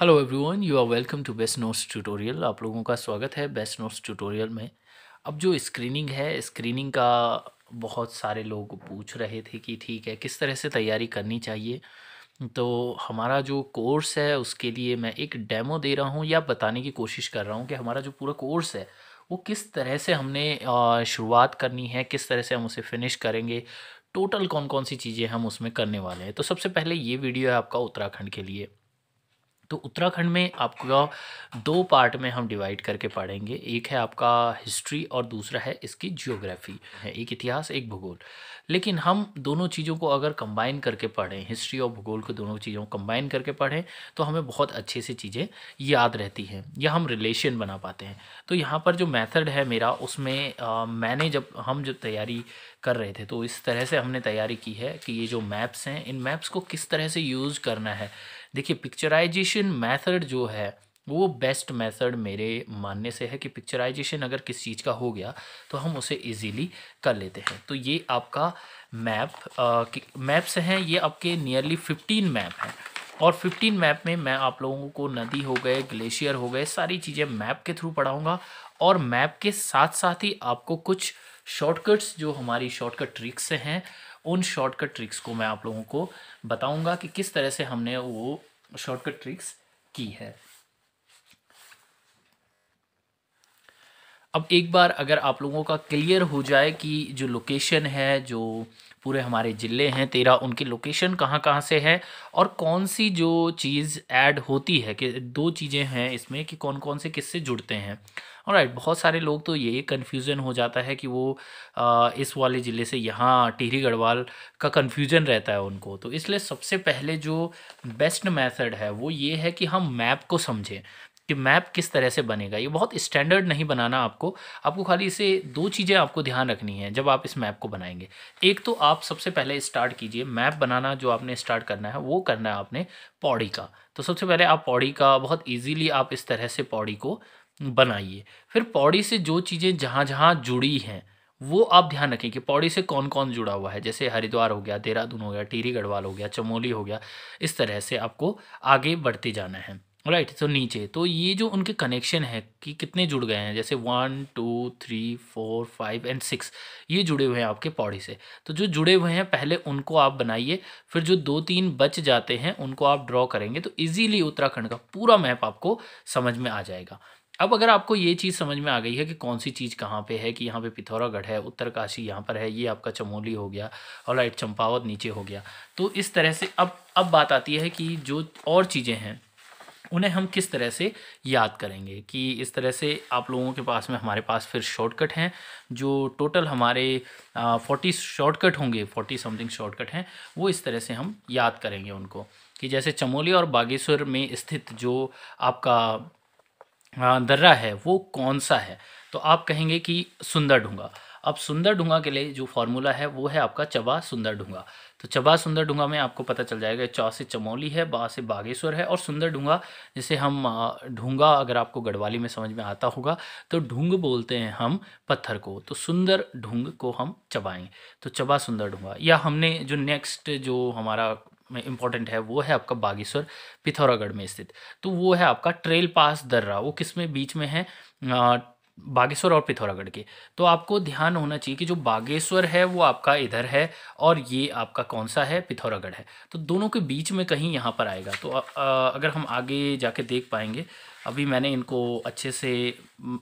hello everyone you are welcome to best notes tutorial आप लोगों का स्वागत है बेस्ट नोट्स ट्यूटोरियल में अब जो स्क्रीनिंग है स्क्रीनिंग का बहुत सारे लोग पूछ रहे थे कि ठीक है किस तरह से तैयारी करनी चाहिए तो हमारा जो कोर्स है उसके लिए मैं एक डेमो दे रहा हूँ या बताने की कोशिश कर रहा हूँ कि हमारा जो पूरा कोर्स है वो किस तरह से हमने शुरुआत करनी है किस तरह से हम उसे फिनिश करेंगे टोटल कौन कौन सी चीज़ें हम उसमें करने वाले हैं तो सबसे पहले ये वीडियो है आपका उत्तराखंड के लिए तो उत्तराखंड में आपका दो पार्ट में हम डिवाइड करके पढ़ेंगे एक है आपका हिस्ट्री और दूसरा है इसकी जियोग्राफी है एक इतिहास एक भूगोल लेकिन हम दोनों चीज़ों को अगर कंबाइन करके पढ़ें हिस्ट्री और भूगोल को दोनों चीज़ों को कंबाइन करके पढ़ें तो हमें बहुत अच्छे से चीज़ें याद रहती हैं या हम रिलेशन बना पाते हैं तो यहाँ पर जो मेथड है मेरा उसमें आ, मैंने जब हम जो तैयारी कर रहे थे तो इस तरह से हमने तैयारी की है कि ये जो मैप्स हैं इन मैप्स को किस तरह से यूज़ करना है देखिए पिक्चराइजेशन मेथड जो है वो बेस्ट मेथड मेरे मानने से है कि पिक्चराइजेशन अगर किस चीज़ का हो गया तो हम उसे इजीली कर लेते हैं तो ये आपका मैप मैप्स हैं ये आपके नियरली फिफ्टीन मैप हैं और फिफ्टीन मैप में मैं आप लोगों को नदी हो गए ग्लेशियर हो गए सारी चीज़ें मैप के थ्रू पढ़ाऊँगा और मैप के साथ साथ ही आपको कुछ शॉर्टकट्स जो हमारी शॉर्टकट ट्रिक्स हैं उन शॉर्टकट ट्रिक्स को मैं आप लोगों को बताऊंगा कि किस तरह से हमने वो शॉर्टकट ट्रिक्स की है अब एक बार अगर आप लोगों का क्लियर हो जाए कि जो लोकेशन है जो पूरे हमारे ज़िले हैं तेरह उनकी लोकेशन कहाँ कहाँ से है और कौन सी जो चीज़ ऐड होती है कि दो चीज़ें हैं इसमें कि कौन कौन से किससे जुड़ते हैं और राइट बहुत सारे लोग तो ये कन्फ्यूज़न हो जाता है कि वो आ, इस वाले ज़िले से यहाँ टिहरी गढ़वाल का कन्फ्यूज़न रहता है उनको तो इसलिए सबसे पहले जो बेस्ट मेथड है वो ये है कि हम मैप को समझें कि मैप किस तरह से बनेगा ये बहुत स्टैंडर्ड नहीं बनाना आपको आपको खाली इसे दो चीज़ें आपको ध्यान रखनी है जब आप इस मैप को बनाएंगे एक तो आप सबसे पहले स्टार्ट कीजिए मैप बनाना जो आपने स्टार्ट करना है वो करना है आपने पौड़ी का तो सबसे पहले आप पौड़ी का बहुत ईजीली आप इस तरह से पौड़ी को बनाइए फिर पौड़ी से जो चीज़ें जहाँ जहाँ जुड़ी हैं वो आप ध्यान रखें कि पौड़ी से कौन कौन जुड़ा हुआ है जैसे हरिद्वार हो गया देहरादून हो गया टीरी गढ़वाल हो गया चमोली हो गया इस तरह से आपको आगे बढ़ते जाना है राइट right, तो so नीचे तो ये जो उनके कनेक्शन है कि कितने जुड़ गए हैं जैसे one two three four five and six ये जुड़े हुए हैं आपके पौड़ी से तो जो जुड़े हुए हैं पहले उनको आप बनाइए फिर जो दो तीन बच जाते हैं उनको आप ड्रॉ करेंगे तो इजीली उत्तराखंड का पूरा मैप आपको समझ में आ जाएगा अब अगर आपको ये चीज़ समझ में आ गई है कि कौन सी चीज़ कहाँ पे है कि यहाँ पे पिथौरागढ़ है उत्तरकाशी यहाँ पर है ये आपका चमोली हो गया और लाइट चंपावत नीचे हो गया तो इस तरह से अब अब बात आती है कि जो और चीज़ें हैं उन्हें हम किस तरह से याद करेंगे कि इस तरह से आप लोगों के पास में हमारे पास फिर शॉर्टकट हैं जो टोटल हमारे फोर्टी शॉर्टकट होंगे फोर्टी समथिंग शॉर्टकट हैं वो इस तरह से हम याद करेंगे उनको कि जैसे चमोली और बागेश्वर में स्थित जो आपका हाँ, दर्रा है वो कौन सा है तो आप कहेंगे कि सुंदर ढूंगा अब सुंदर ढूंगा के लिए जो फॉर्मूला है वो है आपका चबा सुंदर ढूंगा तो चबा सुंदर ढूंगा में आपको पता चल जाएगा चौ से चमोली है बा से बागेश्वर है और सुंदर ढूंगा जिसे हम ढूंगा अगर आपको गढ़वाली में समझ में आता होगा तो ढूंग बोलते हैं हम पत्थर को तो सुंदर ढूंग को हम चबाएँ तो चबा सुंदर ढूंगा या हमने जो नेक्स्ट जो हमारा में इम्पॉर्टेंट है वो है आपका बागेश्वर पिथौरागढ़ में स्थित तो वो है आपका ट्रेल पास दर्रा वो किस में बीच में है बागेश्वर और पिथौरागढ़ के तो आपको ध्यान होना चाहिए कि जो बागेश्वर है वो आपका इधर है और ये आपका कौन सा है पिथौरागढ़ है तो दोनों के बीच में कहीं यहाँ पर आएगा तो अगर हम आगे जाके देख पाएंगे अभी मैंने इनको अच्छे से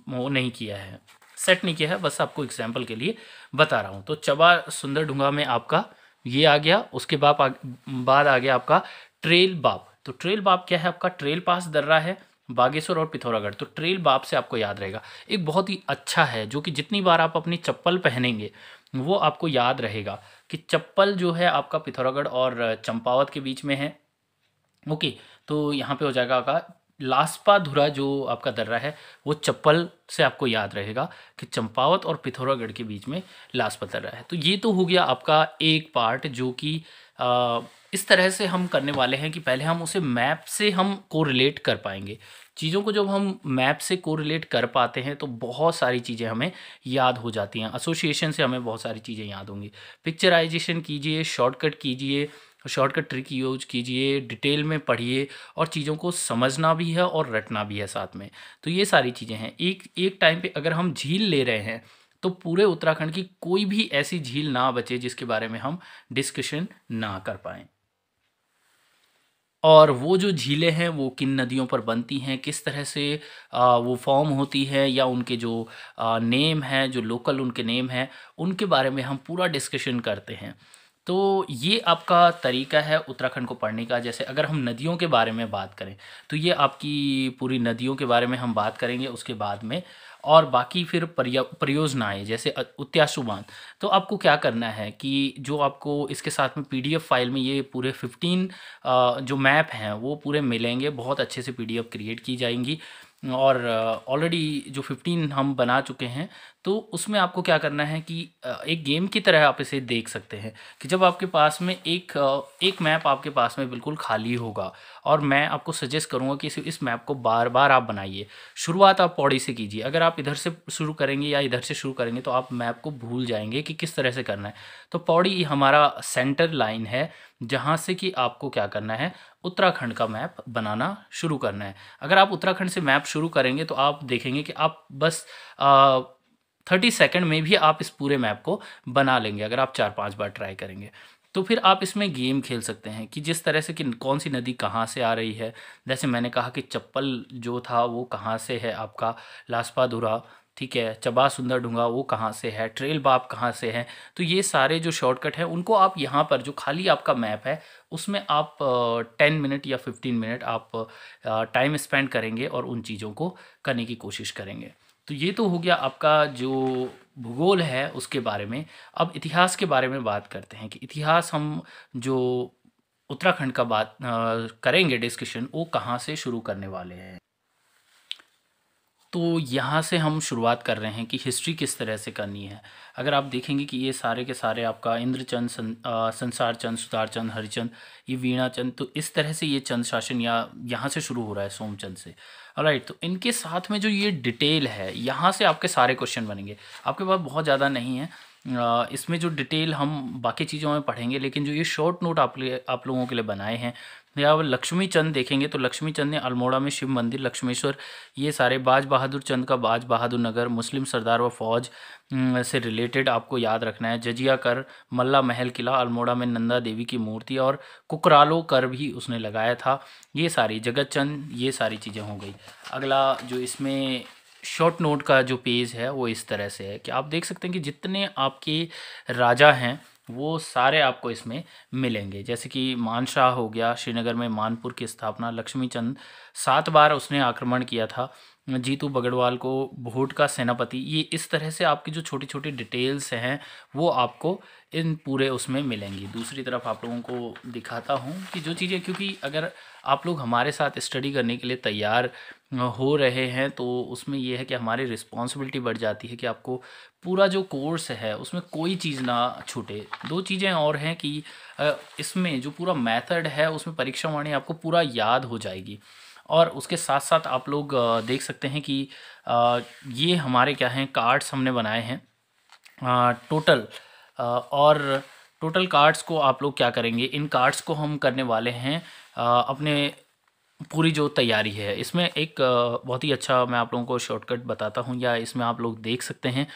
वो नहीं किया है सेट नहीं किया है बस आपको एग्जाम्पल के लिए बता रहा हूँ तो चबा सुंदर ढूंगा में आपका ये आ गया उसके बाद बाद आ गया आपका ट्रेल बाप तो ट्रेल बाप क्या है आपका ट्रेल पास दर्रा है बागेश्वर और पिथौरागढ़ तो ट्रेल बाप से आपको याद रहेगा एक बहुत ही अच्छा है जो कि जितनी बार आप अपनी चप्पल पहनेंगे वो आपको याद रहेगा कि चप्पल जो है आपका पिथौरागढ़ और चंपावत के बीच में है ओके तो यहाँ पे हो जाएगा आपका लास्पा धुरा जो आपका दर्रा है वो चप्पल से आपको याद रहेगा कि चंपावत और पिथौरागढ़ के बीच में लास्पा दर्रा है तो ये तो हो गया आपका एक पार्ट जो कि इस तरह से हम करने वाले हैं कि पहले हम उसे मैप से हम को रिलेट कर पाएंगे चीज़ों को जब हम मैप से को रिलेट कर पाते हैं तो बहुत सारी चीज़ें हमें याद हो जाती हैं एसोसिएशन से हमें बहुत सारी चीज़ें याद होंगी पिक्चराइजेशन कीजिए शॉर्टकट कीजिए शॉर्टकट ट्रिक यूज कीजिए डिटेल में पढ़िए और चीज़ों को समझना भी है और रटना भी है साथ में तो ये सारी चीज़ें हैं एक एक टाइम पे अगर हम झील ले रहे हैं तो पूरे उत्तराखंड की कोई भी ऐसी झील ना बचे जिसके बारे में हम डिस्कशन ना कर पाएँ और वो जो झीलें हैं वो किन नदियों पर बनती हैं किस तरह से वो फॉर्म होती है या उनके जो नेम हैं जो लोकल उनके नेम हैं उनके बारे में हम पूरा डिस्कशन करते हैं तो ये आपका तरीका है उत्तराखंड को पढ़ने का जैसे अगर हम नदियों के बारे में बात करें तो ये आपकी पूरी नदियों के बारे में हम बात करेंगे उसके बाद में और बाकी फिर परियोजनाएं जैसे उत्याशु बांध तो आपको क्या करना है कि जो आपको इसके साथ में पीडीएफ फाइल में ये पूरे फिफ्टीन जो मैप हैं वो पूरे मिलेंगे बहुत अच्छे से पीडीएफ क्रिएट की जाएंगी और ऑलरेडी जो फिफ्टीन हम बना चुके हैं तो उसमें आपको क्या करना है कि एक गेम की तरह आप इसे देख सकते हैं कि जब आपके पास में एक एक मैप आपके पास में बिल्कुल खाली होगा और मैं आपको सजेस्ट करूँगा कि इस मैप को बार बार आप बनाइए शुरुआत आप पौड़ी से कीजिए अगर आप इधर से शुरू करेंगे या इधर से शुरू करेंगे तो आप मैप को भूल जाएंगे कि किस तरह से करना है तो पौड़ी हमारा सेंटर लाइन है जहाँ से कि आपको क्या करना है उत्तराखंड का मैप बनाना शुरू करना है अगर आप उत्तराखंड से मैप शुरू करेंगे तो आप देखेंगे कि आप बस आ, थर्टी सेकेंड में भी आप इस पूरे मैप को बना लेंगे अगर आप चार पाँच बार ट्राई करेंगे तो फिर आप इसमें गेम खेल सकते हैं कि जिस तरह से कि कौन सी नदी कहाँ से आ रही है जैसे मैंने कहा कि चप्पल जो था वो कहाँ से है आपका लास्पा दुरा ठीक है चबा सुंदर ढूंगा वो कहाँ से है ट्रेल बाप कहाँ से है तो ये सारे जो शॉर्टकट हैं उनको आप यहाँ पर जो खाली आपका मैप है उसमें आप टेन मिनट या फिफ्टीन मिनट आप टाइम स्पेंड करेंगे और उन चीज़ों को करने की कोशिश करेंगे तो ये तो हो गया आपका जो भूगोल है उसके बारे में अब इतिहास के बारे में बात करते हैं कि इतिहास हम जो उत्तराखंड का बात आ, करेंगे डिस्कशन वो कहाँ से शुरू करने वाले हैं तो यहाँ से हम शुरुआत कर रहे हैं कि हिस्ट्री किस तरह से करनी है अगर आप देखेंगे कि ये सारे के सारे आपका इंद्रचंद सं, संसार चंद सुधार चंद हरिचंद ये वीणा चंद तो इस तरह से ये चंद शासन या यहाँ से शुरू हो रहा है सोमचंद से राइट तो इनके साथ में जो ये डिटेल है यहाँ से आपके सारे क्वेश्चन बनेंगे आपके पास बहुत ज़्यादा नहीं है इसमें जो डिटेल हम बाकी चीज़ों में पढ़ेंगे लेकिन जो ये शॉर्ट नोट आप आप लोगों के लिए बनाए हैं या अब लक्ष्मी चंद देखेंगे तो लक्ष्मी चंद ने अल्मोड़ा में शिव मंदिर लक्ष्मेश्वर ये सारे बाज बहादुर चंद का बाज बहादुर नगर मुस्लिम सरदार व फौज से रिलेटेड आपको याद रखना है जजिया कर मल्ला महल किला अल्मोड़ा में नंदा देवी की मूर्ति और कुकरालो कर भी उसने लगाया था ये सारी जगत चंद ये सारी चीज़ें हो गई अगला जो इसमें शॉर्ट नोट का जो पेज है वो इस तरह से है कि आप देख सकते हैं कि जितने आपके राजा हैं वो सारे आपको इसमें मिलेंगे जैसे कि मानशाह हो गया श्रीनगर में मानपुर की स्थापना लक्ष्मीचंद सात बार उसने आक्रमण किया था जीतू बगड़वाल को भोट का सेनापति ये इस तरह से आपकी जो छोटी छोटी डिटेल्स हैं वो आपको इन पूरे उसमें मिलेंगी दूसरी तरफ आप लोगों को दिखाता हूँ कि जो चीज़ें क्योंकि अगर आप लोग हमारे साथ स्टडी करने के लिए तैयार हो रहे हैं तो उसमें यह है कि हमारी रिस्पॉन्सिबिलिटी बढ़ जाती है कि आपको पूरा जो कोर्स है उसमें कोई चीज़ ना छूटे दो चीज़ें और हैं कि इसमें जो पूरा मैथड है उसमें परीक्षा वाणी आपको पूरा याद हो जाएगी और उसके साथ साथ आप लोग देख सकते हैं कि ये हमारे क्या हैं कार्ड्स हमने बनाए हैं टोटल और टोटल कार्ड्स को आप लोग क्या करेंगे इन कार्ड्स को हम करने वाले हैं अपने पूरी जो तैयारी है इसमें एक बहुत ही अच्छा मैं आप लोगों को शॉर्टकट बताता हूँ या इसमें आप लोग देख सकते हैं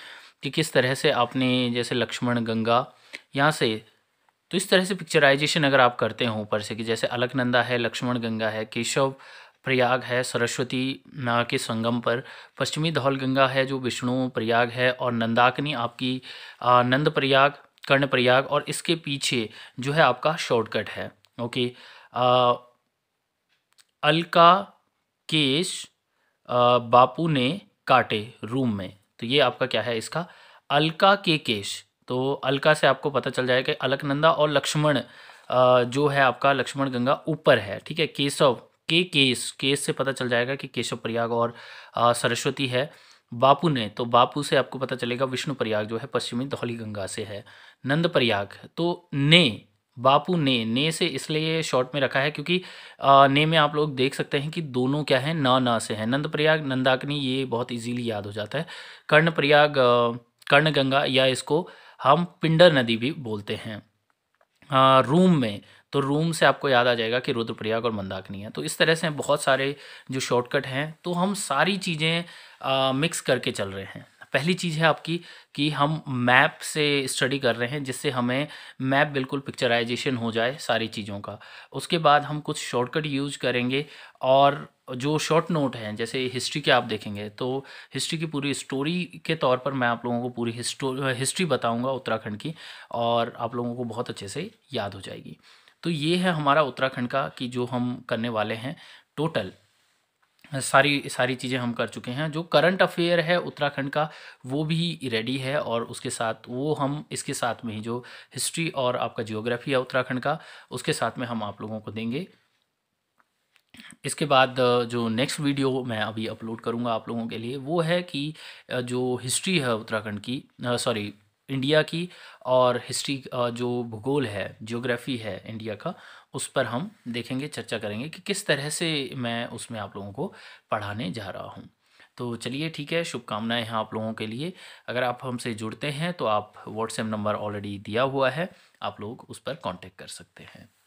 कि किस तरह से आपने जैसे लक्ष्मण गंगा यहाँ से तो इस तरह से पिक्चराइजेशन अगर आप करते हो ऊपर से कि जैसे अलकनंदा है लक्ष्मण गंगा है केशव प्रयाग है सरस्वती के संगम पर पश्चिमी धौल गंगा है जो विष्णु प्रयाग है और नंदाकनी आपकी नंद प्रयाग कर्ण प्रयाग और इसके पीछे जो है आपका शॉर्टकट है ओके अलका केश बापू ने काटे रूम में तो ये आपका क्या है इसका अलका के केश तो अलका से आपको पता चल जाएगा कि अलकनंदा और लक्ष्मण जो है आपका लक्ष्मण गंगा ऊपर है ठीक है केशव के केस केस से पता चल जाएगा कि केशव प्रयाग और सरस्वती है बापू ने तो बापू से आपको पता चलेगा विष्णु प्रयाग जो है पश्चिमी धौली गंगा से है नंद प्रयाग तो ने बापू ने ने से इसलिए शॉर्ट में रखा है क्योंकि आ, ने में आप लोग देख सकते हैं कि दोनों क्या है ना ना से है नंद प्रयाग नंदाकनी ये बहुत इजीली याद हो जाता है कर्ण प्रयाग कर्ण गंगा या इसको हम पिंडर नदी भी बोलते हैं आ, रूम में तो रूम से आपको याद आ जाएगा कि रुद्रप्रयाग और मंदाकिनी है तो इस तरह से बहुत सारे जो शॉर्टकट हैं तो हम सारी चीज़ें मिक्स करके चल रहे हैं पहली चीज़ है आपकी कि हम मैप से स्टडी कर रहे हैं जिससे हमें मैप बिल्कुल पिक्चराइजेशन हो जाए सारी चीज़ों का उसके बाद हम कुछ शॉर्टकट यूज करेंगे और जो शॉर्ट नोट हैं जैसे हिस्ट्री के आप देखेंगे तो हिस्ट्री की पूरी स्टोरी के तौर पर मैं आप लोगों को पूरी हिस्टो हिस्ट्री बताऊंगा उत्तराखंड की और आप लोगों को बहुत अच्छे से याद हो जाएगी तो ये है हमारा उत्तराखंड का कि जो हम करने वाले हैं टोटल सारी सारी चीज़ें हम कर चुके हैं जो करंट अफेयर है उत्तराखंड का वो भी रेडी है और उसके साथ वो हम इसके साथ में ही जो हिस्ट्री और आपका जियोग्राफी है उत्तराखंड का उसके साथ में हम आप लोगों को देंगे इसके बाद जो नेक्स्ट वीडियो मैं अभी अपलोड करूँगा आप लोगों के लिए वो है कि जो हिस्ट्री है उत्तराखंड की सॉरी इंडिया की और हिस्ट्री जो भूगोल है जियोग्राफी है इंडिया का उस पर हम देखेंगे चर्चा करेंगे कि किस तरह से मैं उसमें आप लोगों को पढ़ाने जा रहा हूँ तो चलिए ठीक है शुभकामनाएं हैं आप लोगों के लिए अगर आप हमसे जुड़ते हैं तो आप व्हाट्सएप नंबर ऑलरेडी दिया हुआ है आप लोग उस पर कांटेक्ट कर सकते हैं